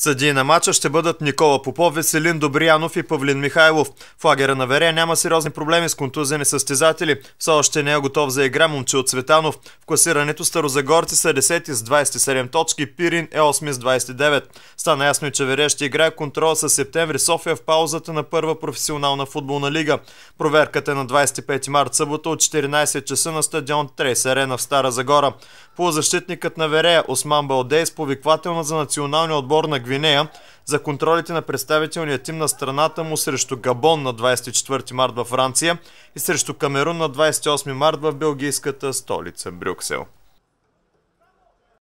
Съдии на матча ще бъдат Никола Попов, Веселин Добриянов и Павлин Михайлов. В лагера на Вере няма сериозни проблеми с контузени състезатели. Все още не е готов за игра момче от Светанов. В класирането Старозагорци са 10 с 27 точки, Пирин е 8 с 29. Стана ясно и че Вере ще играе контрол с септември София в паузата на първа професионална футболна лига. Проверката е на 25 март събота от 14 часа на стадион Трейс Арена в Стара Загора. Полузащитникът на Вере Осман Балдей с повиквателна за националния отбор на Гвинея за контролите на представителния тим на страната му срещу Габон на 24 март във Франция и срещу Камерун на 28 март в белгийската столица Брюксел.